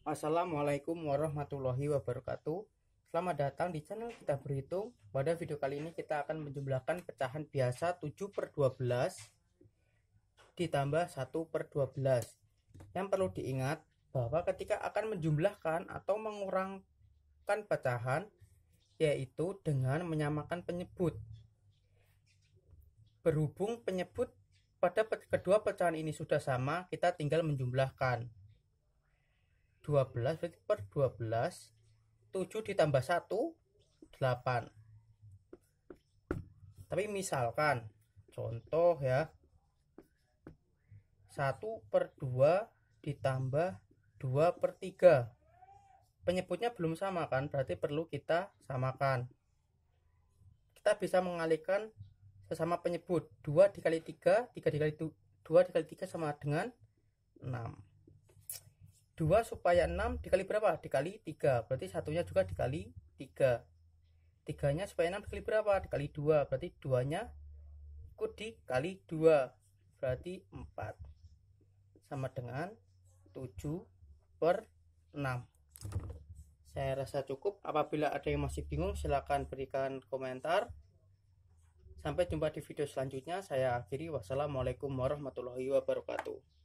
Assalamualaikum warahmatullahi wabarakatuh Selamat datang di channel kita berhitung Pada video kali ini kita akan menjumlahkan pecahan biasa 7 per 12 Ditambah 1 per 12 Yang perlu diingat bahwa ketika akan menjumlahkan atau mengurangkan pecahan Yaitu dengan menyamakan penyebut Berhubung penyebut pada kedua pecahan ini sudah sama Kita tinggal menjumlahkan 12 berarti per 12 7 ditambah 1 8 tapi misalkan contoh ya 1 per 2 ditambah 2 per 3 penyebutnya belum sama kan berarti perlu kita samakan kita bisa mengalihkan sesama penyebut 2 dikali 3 3 dikali 2 dikali 3 sama dengan 6 2 supaya 6 dikali berapa? Dikali 3. Berarti satunya juga dikali 3. 3-nya supaya 6 dikali berapa? Dikali 2. Berarti 2-nya ikut dikali 2. Berarti 4. Sama dengan 7 per 6. Saya rasa cukup. Apabila ada yang masih bingung, silahkan berikan komentar. Sampai jumpa di video selanjutnya. Saya akhiri. Wassalamualaikum warahmatullahi wabarakatuh.